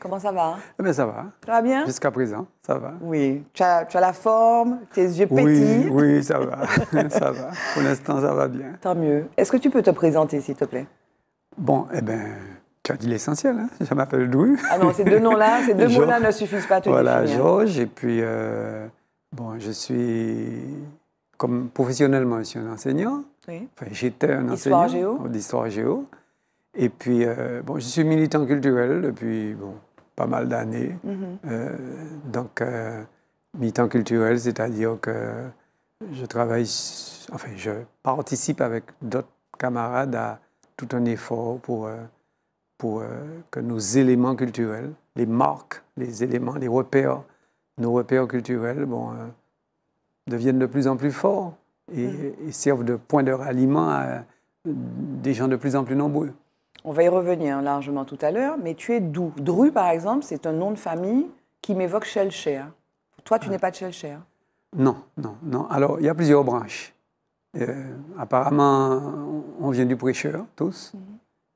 Comment ça va Mais hein? eh ben, ça va. Ça va bien Jusqu'à présent, ça va. Oui. Tu as, tu as, la forme, tes yeux petits. Oui, oui, ça va. ça va. Pour l'instant, ça va bien. Tant mieux. Est-ce que tu peux te présenter, s'il te plaît Bon, eh bien, tu as dit l'essentiel. Hein je m'appelle Drou. Ah non, ces deux noms-là, ces deux mots-là ne suffisent pas à te Voilà, Georges. Et puis, euh, bon, je suis, comme professionnellement, je suis un enseignant. Oui. Enfin, j'étais un enseignant. D'histoire géo. Et puis, euh, bon, je suis militant culturel depuis bon, pas mal d'années. Mhm. Euh, donc, euh, militant culturel, c'est-à-dire que je travaille, enfin, je participe avec d'autres camarades à tout un effort pour, pour que nos éléments culturels, les marques, les éléments, les repères, nos repères culturels, bon, deviennent de plus en plus forts et, mhm. et servent de point de ralliement à des gens de plus en plus nombreux. On va y revenir largement tout à l'heure, mais tu es d'où Dru, par exemple, c'est un nom de famille qui m'évoque Shelcher. Toi, tu n'es pas de Shelcher Non, non, non. Alors, il y a plusieurs branches. Euh, apparemment, on vient du prêcheur, tous.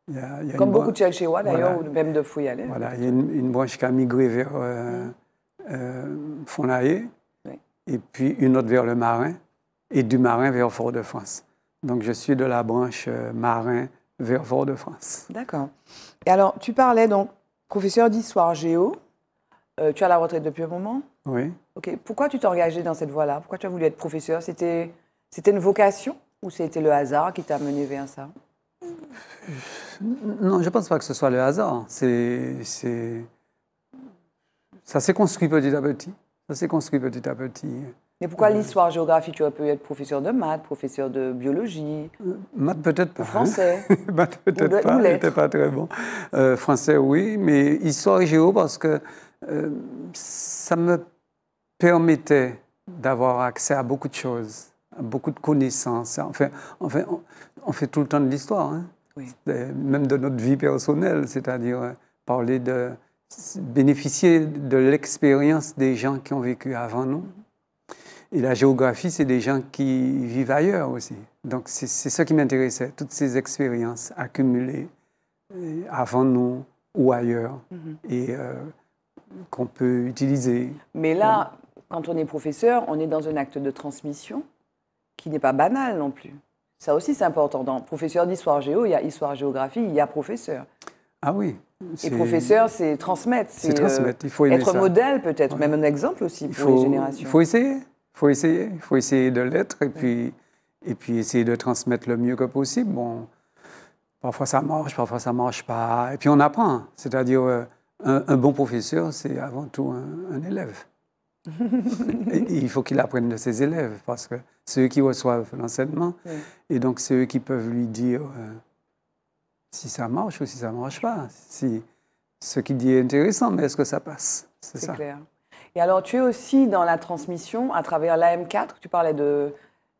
Mhm. Comme beaucoup de Shelcherois, d'ailleurs, ou même de Fouillalais. Voilà, il y a une, branche qui a migré vers euh, mhm. euh et puis une autre vers le Marin, et du Marin vers Fort-de-France. Donc je suis de la branche euh, Marin, vers Fort-de-France. D'accord. Et alors, tu parlais donc professeur d'histoire géo. Euh, tu as la retraite depuis un moment Oui. Ok. Pourquoi tu t'es engagé dans cette voie-là Pourquoi tu as voulu être professeur C'était une vocation ou c'était le hasard qui t'a mené vers ça Non, je ne pense pas que ce soit le hasard. C'est ça s'est construit petit à petit. Ça s'est construit petit à petit. Mais pourquoi euh, l'histoire, géographie Tu as pu être professeur de maths, professeur de biologie. Euh, maths peut-être pas. français. maths peut-être pas. pas très bon. Euh, français oui, mais histoire et géo parce que ça me permettait d'avoir accès à beaucoup de choses, à beaucoup de connaissances. Enfin, on fait, on fait tout le temps de l'histoire, hein. même de notre vie personnelle, c'est-à-dire parler de bénéficier de l'expérience des gens qui ont vécu avant nous. Et la géographie, c'est des gens qui vivent ailleurs aussi. Donc c'est ça qui m'intéressait, toutes ces expériences accumulées euh, avant nous ou ailleurs mhm. et euh, qu'on peut utiliser. Mais là, quand on est professeur, on est dans un acte de transmission qui n'est pas banal non plus. Ça aussi, c'est important. Dans professeur d'histoire géo, il y a histoire-géographie, il y a professeur. Ah oui. Et professeur, c'est transmettre. C'est transmettre. Il faut euh, être modèle peut-être, même un exemple aussi pour les générations. Il faut essayer faut essayer. Il faut essayer de l'être et, puis, et puis essayer de transmettre le mieux que possible. Bon, parfois ça marche, parfois ça marche pas. Et puis on apprend. C'est-à-dire, euh, un, bon professeur, c'est avant tout un, élève. il faut qu'il apprenne de ses élèves parce que c'est eux qui reçoivent l'enseignement. Et donc, c'est eux qui peuvent lui dire euh, si ça marche ou si ça ne marche pas. Si, ce qu'il dit est intéressant, mais est-ce que ça passe C'est ça. Clair. Et alors, tu es aussi dans la transmission à travers l'AM4. Tu parlais de,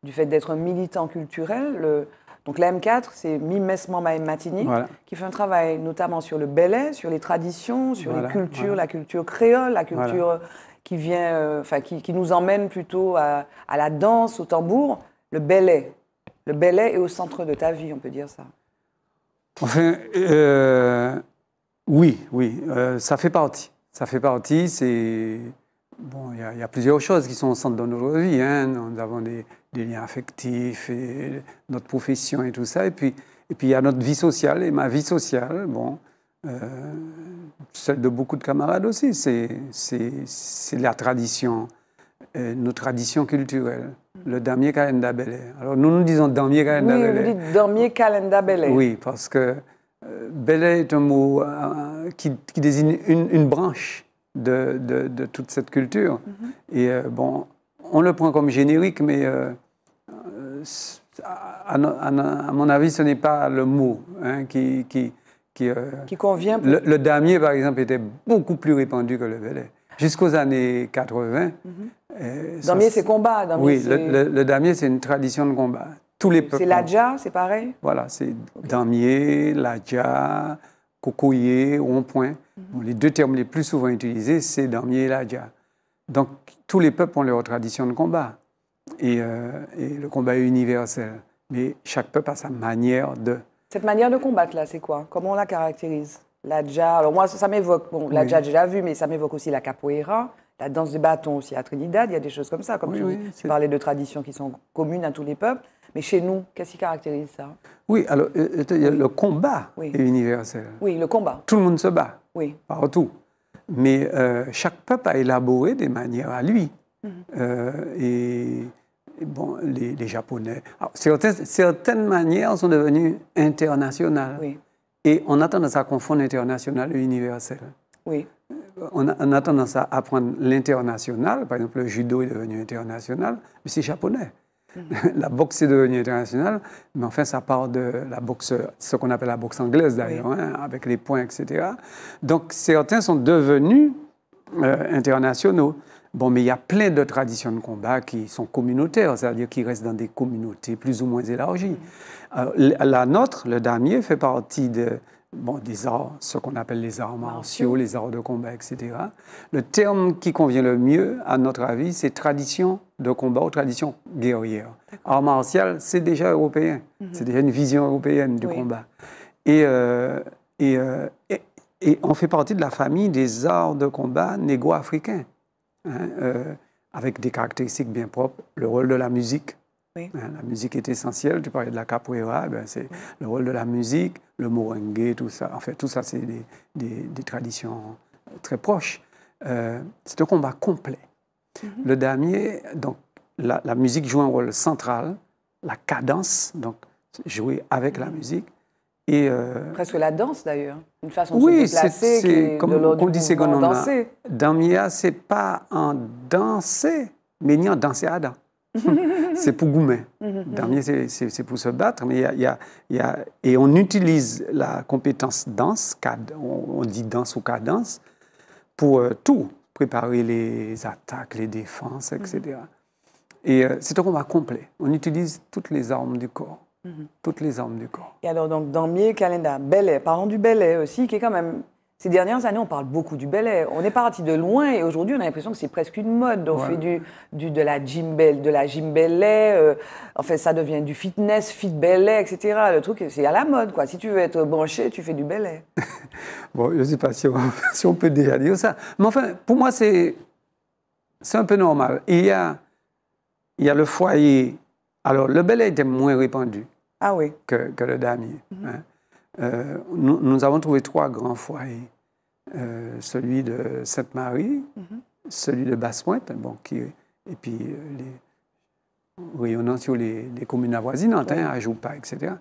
du fait d'être militant culturel. Le, donc l'AM4, c'est Mimesment Matini, qui fait un travail notamment sur le belay, sur les traditions, sur les cultures, la culture créole, la culture qui, vient, euh, enfin, qui, nous emmène plutôt à, la danse, au tambour. Le belay. Le belay est au centre de ta vie, on peut dire ça. Enfin, euh, oui, oui, euh, ça fait partie. Ça fait partie, c'est... Bon, il y, a plusieurs choses qui sont au centre de notre vie. Hein. Nous avons des, liens affectifs, notre profession et tout ça. Et puis, et puis il y a notre vie sociale. Et ma vie sociale, bon, euh, celle de beaucoup de camarades aussi, c'est la tradition, euh, nos traditions culturelles. Le dernier calenda Alors nous nous disons damier calenda oui, Vous dites Oui, parce que euh, Belay est un mot qui, désigne une branche de, toute cette culture. Mhm. Et euh, bon, on le prend comme générique, mais euh, euh, à, mon avis, ce n'est pas le mot hein, qui... Qui, convient le, damier, par exemple, était beaucoup plus répandu que le velay. Jusqu'aux années 80... Mhm. damier, c'est combat. oui, le, damier, c'est une tradition de combat. Tous les peuples. C'est l'adja, c'est pareil Voilà, c'est damier, l'adja, cocoyer, rond-point. Mhm. les deux termes les plus souvent utilisés, c'est damier et Donc, tous les peuples ont leur tradition de combat. Euh, et, le combat est universel. Mais chaque peuple a sa manière de. Cette manière de combattre, là, c'est quoi Comment on la caractérise L'adja, alors moi, ça, m'évoque, bon, la j'ai déjà vu, mais ça m'évoque aussi la capoeira la bah, danse des bâtons aussi à Trinidad, il y a des choses comme ça. Comme tu, tu parlais de traditions qui sont communes à tous les peuples. Mais chez nous, qu'est-ce qui caractérise ça Oui, alors euh, euh, le combat est universel. Oui, le combat. Tout le monde se bat. Oui. Partout. Mais euh, chaque peuple a élaboré des manières à lui. Mhm. et, bon, les, Japonais. Ah, certaines, manières sont devenues internationales. Oui. Et on de ça à confondre international et universel. Oui on a, tendance à apprendre l'international. Par exemple, le judo est devenu international, mais c'est japonais. Mhm. la boxe est devenue internationale, mais enfin, ça part de la boxe, ce qu'on appelle la boxe anglaise d'ailleurs, hein, avec les points, etc. Donc, certains sont devenus euh, internationaux. Bon, mais il y a plein de traditions de combat qui sont communautaires, c'est-à-dire qui restent dans des communautés plus ou moins élargies. Mhm. Euh, la nôtre, le damier, fait partie de, bon, des arts, ce qu'on appelle les arts martiaux, les arts de combat, etc. Le terme qui convient le mieux, à notre avis, c'est tradition de combat ou tradition guerrière. Arts martial, c'est déjà européen, mhm. c'est déjà une vision européenne du combat. Et, euh, euh, et, et, on fait partie de la famille des arts de combat négo-africains, hein, euh, avec des caractéristiques bien propres, le rôle de la musique Hein, la musique est essentielle. Tu parlais de la capoeira, eh ben, c'est le rôle de la musique, le morengue, tout ça. En fait, tout ça, c'est des, traditions très proches. Euh, c'est un combat complet. Mm-hmm. Le damier, donc, la, musique joue un rôle central, la cadence, donc, jouer avec la mm-hmm. musique. Et euh, Presque la danse d'ailleurs, une façon oui, de se c'est comme on dit, c'est danser. Damier, c'est pas en danser, mais ni en danser à danser. c'est pour goumer. Mhm, mhm. Dernier, c'est pour se battre. Mais y a, y a, et on utilise la compétence danse, cad, on, dit danse ou cadence, pour euh, tout, préparer les attaques, les défenses, etc. Et mhm. euh, c'est un combat complet. On utilise toutes les armes du corps. Toutes les armes du corps. Et alors, donc, Damier, Kalenda, par parent du est aussi, qui est quand même ces dernières années, on parle beaucoup du belay. On est parti de loin et aujourd'hui, on a l'impression que c'est presque une mode. On fait du, du, de la gym belle, de la gym euh, enfin, ça devient du fitness, fit belay, etc. Le truc, c'est à la mode, quoi. Si tu veux être branché, tu fais du belay. bon, je ne sais pas si on, peut déjà dire ça. Mais enfin, pour moi, c'est c'est un peu normal. Il y a il y a le foyer. Alors, le belay était moins répandu ah oui. que, que le dernier. Mhm. Hein. Euh, nous, nous avons trouvé trois grands foyers euh, celui de Sainte-Marie, mhm. celui de Basse-Pointe, bon, et puis euh, les, rayonnant sur les, les communes avoisines, Antin, hein, Ajoupa, etc.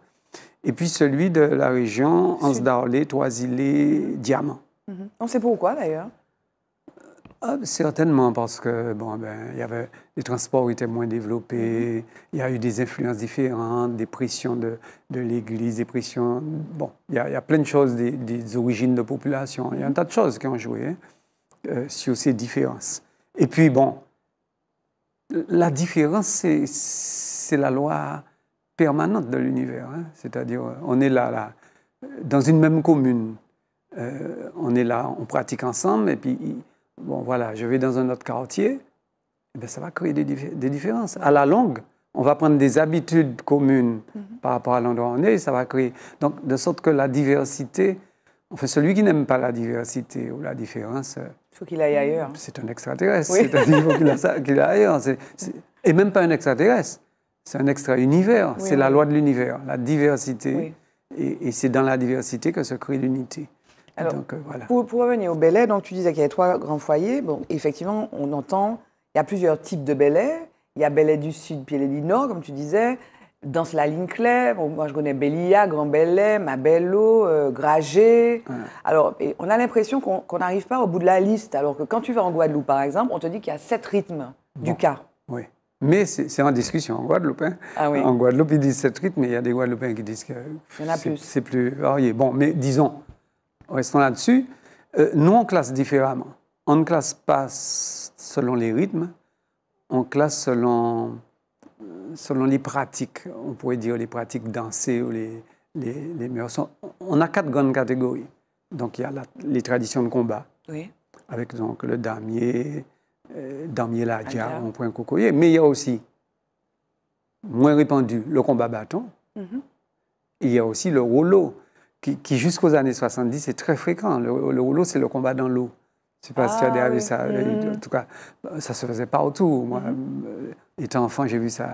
Et puis celui de la région Anse-Darlé, trois Diamant. Mhm. On sait pourquoi d'ailleurs ah, ben, certainement, parce que bon, ben, il y avait les transports étaient moins développés, il y a eu des influences différentes, des pressions de, de l'Église, des pressions. Bon, il y, a, plein de choses, des, des, origines de population, il y a un tas de choses qui ont joué euh, sur ces différences. Et puis, bon, la différence, c'est la loi permanente de l'univers. Hein. C'est-à-dire, on est là, là, dans une même commune, euh, on est là, on pratique ensemble, et puis bon voilà, je vais dans un autre quartier, eh ben, ça va créer des, différences. À la longue, on va prendre des habitudes communes mhm. par rapport à l'endroit où on est, ça va créer. Donc, de sorte que la diversité, enfin, celui qui n'aime pas la diversité ou la différence. Euh, Il faut qu'il aille ailleurs. C'est un extraterrestre. Oui. cest qu'il aille ailleurs. et même pas un extraterrestre. C'est un extra-univers. c'est la loi de l'univers, la diversité. et c'est dans la diversité que se crée l'unité. Alors, euh, pour, revenir au Belay, donc tu disais qu'il y avait trois grands foyers. Bon, effectivement, on entend, il y a plusieurs types de Belay. Il y a Belay du Sud, puis du Nord, comme tu disais. Dans la ligne claire, bon, moi je connais Bélia, Grand Belay, Mabello, euh, Gragé. Alors, on a l'impression qu'on n'arrive pas au bout de la liste, alors que quand tu vas en Guadeloupe, par exemple, on te dit qu'il y a sept rythmes du cas. Oui. Mais c'est en discussion en Guadeloupe. Hein. Ah en Guadeloupe, ils disent sept rythmes, mais il y a des Guadeloupéens qui disent que c'est plus, plus varié. Bon, mais disons, restons là-dessus, euh, nous on classe différemment. On ne classe pas selon les rythmes, on classe selon, euh, selon les pratiques, on pourrait dire les pratiques dansées ou les, les, On a quatre grandes catégories. Donc il y a les traditions de combat, avec donc le damier, euh, damier la on prend un cocoyer, mais il y a aussi, moins répandu, le combat bâton. Mhm. Il y a aussi le rouleau qui, jusqu'aux années 70 est très fréquent. Le, rouleau, c'est le combat dans l'eau. Je sais pas si tu as ah déjà vu ça. Mm. En tout cas, ça se faisait pas autour. Moi, mm-hmm. euh, étant enfant, j'ai vu ça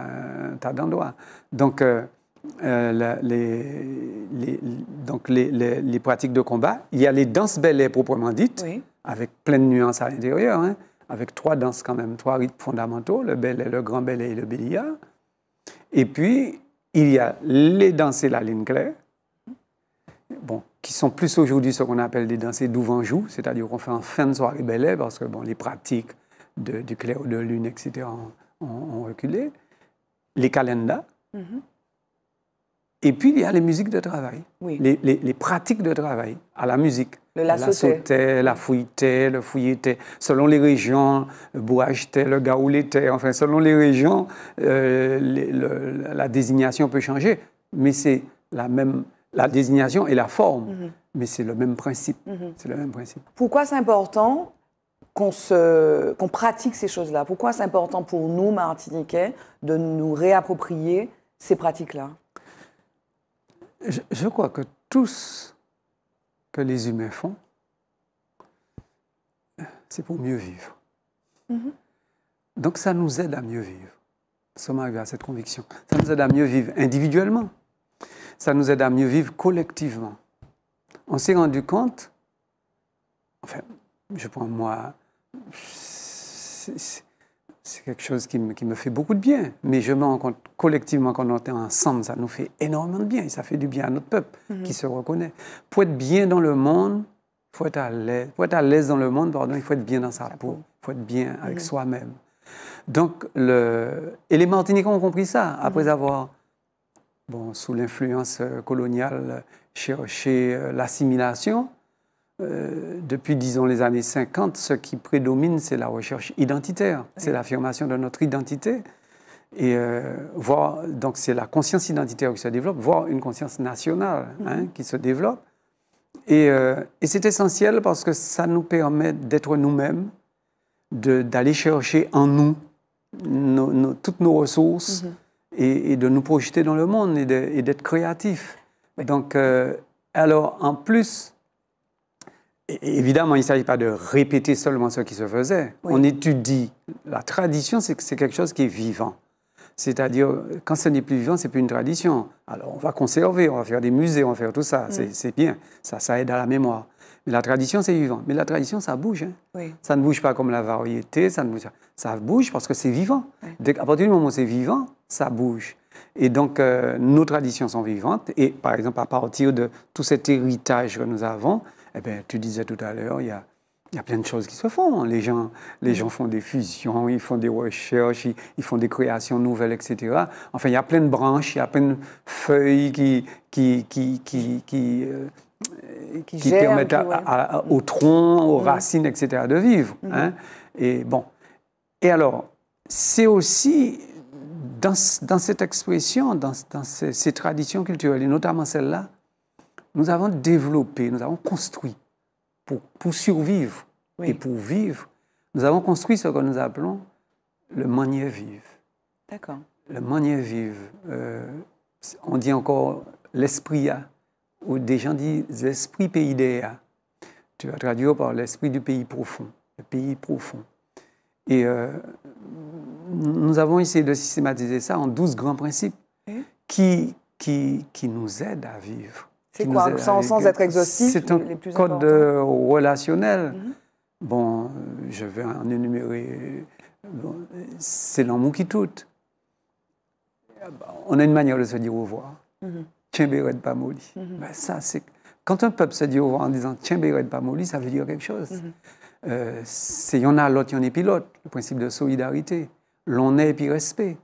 un tas d'endroits. Donc, euh, euh, les, donc les, les, pratiques de combat, il y a les danses belles proprement dites, avec plein de nuances à l'intérieur, hein, avec trois danses quand même, trois rythmes fondamentaux, le bel le grand bel et le béliard. Et puis, il y a les danses la ligne claire, bon, qui sont plus aujourd'hui ce qu'on appelle des danses d'ouvanjou, c'est-à-dire qu'on fait en fin de soirée bel parce que bon, les pratiques du clair de lune, etc., ont, reculé. Les calendars. Mm-hmm. Et puis, il y a les musiques de travail, oui. les, pratiques de travail à la musique. Le sauter, la fouiller, le fouilleté, selon les régions, le boageté, le gaouleté, enfin, selon les régions, euh, la désignation peut changer, mais c'est la même, la désignation et la forme. Mhm. Mais c'est le même principe. Mhm. C'est le même principe. Pourquoi c'est important qu'on pratique ces choses-là Pourquoi c'est important pour nous, Martiniquais, de nous réapproprier ces pratiques-là je, crois que tous, que les humains font, c'est pour mieux vivre. Mhm. Donc ça nous aide à mieux vivre. Sommes arrivés à cette conviction. Ça nous aide à mieux vivre individuellement, ça nous aide à mieux vivre collectivement. On s'est rendu compte, enfin, je prends moi, c'est quelque chose qui me, fait beaucoup de bien, mais je me rends compte collectivement quand on est ensemble, ça nous fait énormément de bien, et ça fait du bien à notre peuple mhm. qui se reconnaît. Pour être bien dans le monde, faut être à l'aise. à l'aise dans le monde, pardon, il faut être bien dans sa, peau. Il faut être bien avec mhm. soi-même. Donc, le... et les Martiniquais ont compris ça, après mhm. avoir bon, sous l'influence euh, coloniale, euh, chercher euh, l'assimilation. depuis, disons, les années 50, ce qui prédomine, c'est la recherche identitaire, c'est l'affirmation de notre identité. Et donc c'est la conscience identitaire qui se développe, voire une conscience nationale hein, mm-hmm. qui se développe. Et, c'est essentiel parce que ça nous permet d'être nous-mêmes, d'aller chercher en nous toutes nos ressources. Mm-hmm et, de nous projeter dans le monde et d'être créatifs. Donc, euh, alors, en plus, évidemment, il ne s'agit pas de répéter seulement ce qui se faisait. On étudie. La tradition, c'est quelque chose qui est vivant. C'est-à-dire, quand ce n'est plus vivant, c'est plus une tradition. Alors, on va conserver, on va faire des musées, on va faire tout ça. Mm. C'est bien. Ça, ça aide à la mémoire. Mais la tradition, c'est vivant. Mais la tradition, ça bouge. Hein. Ça ne bouge pas comme la variété, ça ne bouge Ça bouge parce que c'est vivant. Dès, à partir du moment où c'est vivant, ça bouge. Et donc, euh, nos traditions sont vivantes. Et par exemple, à partir de tout cet héritage que nous avons, eh bien, tu disais tout à l'heure, il y a, il y a plein de choses qui se font. Hein. Les gens, les mm. gens font des fusions, ils font des recherches, ils, font des créations nouvelles, etc. Enfin, il y a plein de branches, il y a plein de feuilles qui, qui, qui, qui, euh, qui, permettent au tronc, aux mm-hmm. racines, etc., de vivre. Mm-hmm. Hein. Et bon. Et alors, c'est aussi dans, cette expression, dans, ces, traditions culturelles, et notamment celle-là, nous avons développé, nous avons construit pour, pour survivre et pour vivre, nous avons construit ce que nous appelons le manier vive. D'accord. Le manier vive. Euh, on dit encore l'esprit où des gens disent esprit pays d'EA. Tu vas traduire par l'esprit du pays profond, le pays profond. Et euh, nous avons essayé de systématiser ça en douze grands principes qui, qui, qui nous aident à vivre. C'est quoi, sans, sans, être exhaustif C'est un les plus code euh, relationnel. Mhm. Bon, je vais en énumérer. Bon, c'est l'amour qui toute. Ah bah, on a une manière de se dire au revoir. Mhm. Tiens, Bamoli. Mhm. Ben, ça, c'est. Quand un peuple se dit au en disant Tiens, Bamoli, ça veut dire quelque chose. Mhm. Euh, c'est y'en a l'autre, y'en est pilote. Le principe de solidarité. L'on est et puis respect.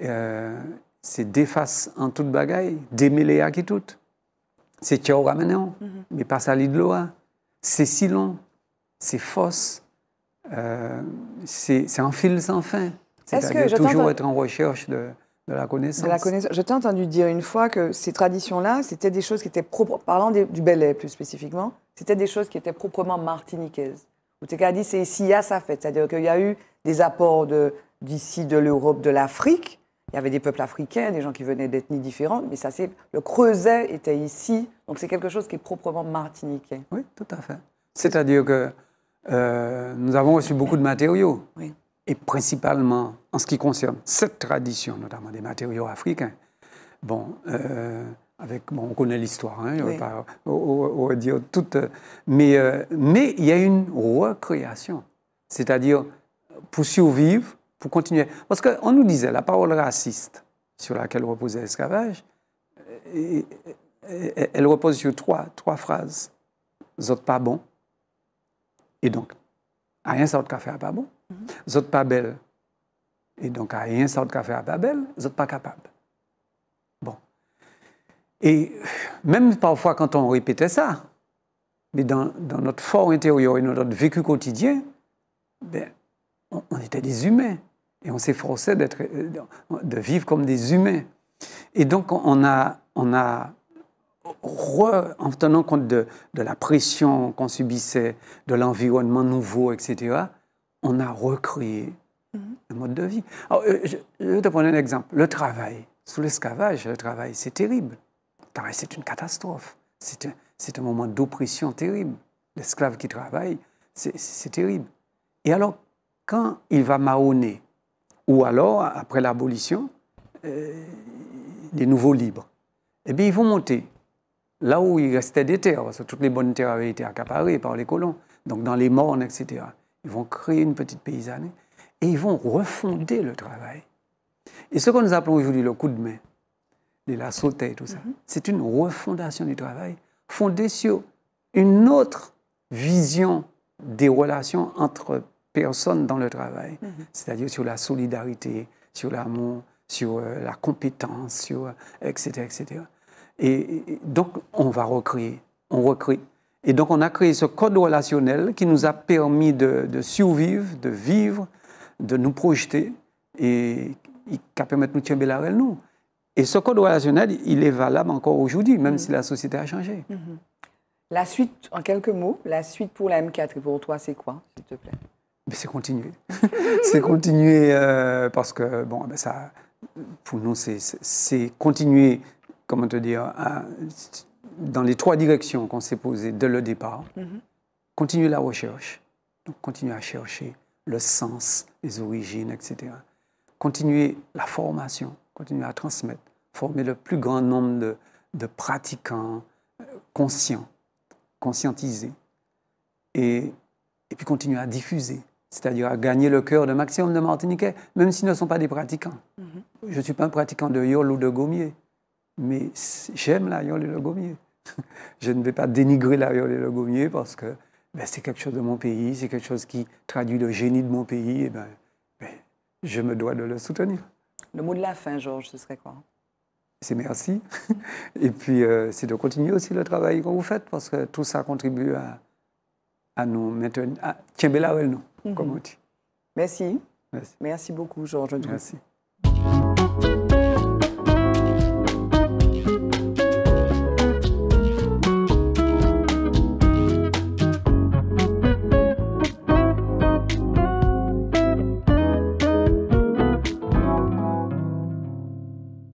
Euh, c'est défasse en toute bagaille, démêler à qui tout. C'est tchao ramenant, mhm. mais pas sali de l'oa. C'est si long, c'est fausse, euh, c'est en fil sans fin. C'est-à-dire toujours être en recherche de, de la connaissance. Je t'ai entendu dire une fois que ces traditions-là, c'était des choses qui étaient propres, parlant du bel plus spécifiquement, c'était des choses qui étaient proprement martiniquaises. tu a dit, c'est ici, il y a sa fête. C'est-à-dire qu'il y a eu des apports d'ici, de, l'Europe, de l'Afrique. Il y avait des peuples africains, des gens qui venaient d'ethnies différentes, mais ça, c'est le creuset était ici. Donc c'est quelque chose qui est proprement martiniquais. Oui, tout à fait. C'est-à-dire que euh, nous avons reçu beaucoup de matériaux. Oui et principalement en ce qui concerne cette tradition, notamment des matériaux africains, bon, euh, avec, on connaît l'histoire, hein, oui. on va dire toute, mais, euh, mais il y a une recréation, c'est-à-dire pour survivre, pour continuer. Parce qu'on nous disait, la parole raciste sur laquelle reposait l'esclavage, euh, elle repose sur trois, trois phrases. Les autres pas bon. Et donc, rien ça de qu'à faire pas bon. Mhm. Vous n'êtes pas belles, Et donc, à rien, ça ne faire à pas vous n'êtes pas capable. Bon. Et même parfois, quand on répétait ça, mais dans, notre fort intérieur et dans notre vécu quotidien, ben, on, était des humains. Et on s'efforçait euh, de vivre comme des humains. Et donc, on a, on a en tenant compte de la pression qu'on subissait, de l'environnement nouveau, etc., on a recréé mhm. le mode de vie. Ah, euh, je, vais te prendre un exemple. Le travail. Sous l'esclavage, le travail, c'est terrible. c'est une catastrophe. C'est un, moment d'oppression terrible. L'esclave qui travaille, c'est terrible. Et alors, quand il va marronner, ou alors, après l'abolition, euh, les des nouveaux libres, eh bien, ils vont monter là où il restait des terres, parce que toutes les bonnes terres avaient été accaparées par les colons, donc dans les mornes, etc ils vont créer une petite paysanne et ils vont refonder le travail. Et ce que nous appelons aujourd'hui le coup de main, de la sauter et tout ça, mhm. c'est une refondation du travail fondée sur une autre vision des relations entre personnes dans le travail, mhm. c'est-à-dire sur la solidarité, sur l'amour, sur euh, la compétence, sur, etc., euh, etc. Et, et donc, on va recréer. On recrée et donc on a créé ce code relationnel qui nous a permis de, survivre, de vivre, de nous projeter et qui a permis de nous tirer la nous. Et ce code relationnel, il est valable encore aujourd'hui, même mm-hmm. si la société a changé. Mm-hmm. La suite, en quelques mots, la suite pour la M4 et pour toi, c'est quoi, s'il te plaît C'est continuer. c'est continuer euh, parce que, bon, eh ben, ça, pour nous, c'est continuer, comment te dire, à, dans les trois directions qu'on s'est posées dès le départ. Mhm. Continuer la recherche. Donc, continuer à chercher le sens, les origines, etc. Continuer la formation, continuer à transmettre, former le plus grand nombre de, pratiquants euh, conscients, conscientisés. Et, puis continuer à diffuser, c'est-à-dire à gagner le cœur de maximum de Martiniquais, même s'ils ne sont pas des pratiquants. Mhm. Je ne suis pas un pratiquant de Yol ou de Gommier mais j'aime l'Ariol et le je ne vais pas dénigrer l'Ariol et le parce que ben, c'est quelque chose de mon pays, c'est quelque chose qui traduit le génie de mon pays, et ben, ben je me dois de le soutenir. Le mot de la fin, Georges, ce serait quoi C'est merci. et puis, euh, c'est de continuer aussi le travail que vous faites parce que tout ça contribue à, à nous maintenir. À... Tiens, nous, mhm. comme on dit. Merci. Merci. Merci beaucoup, Georges. Merci.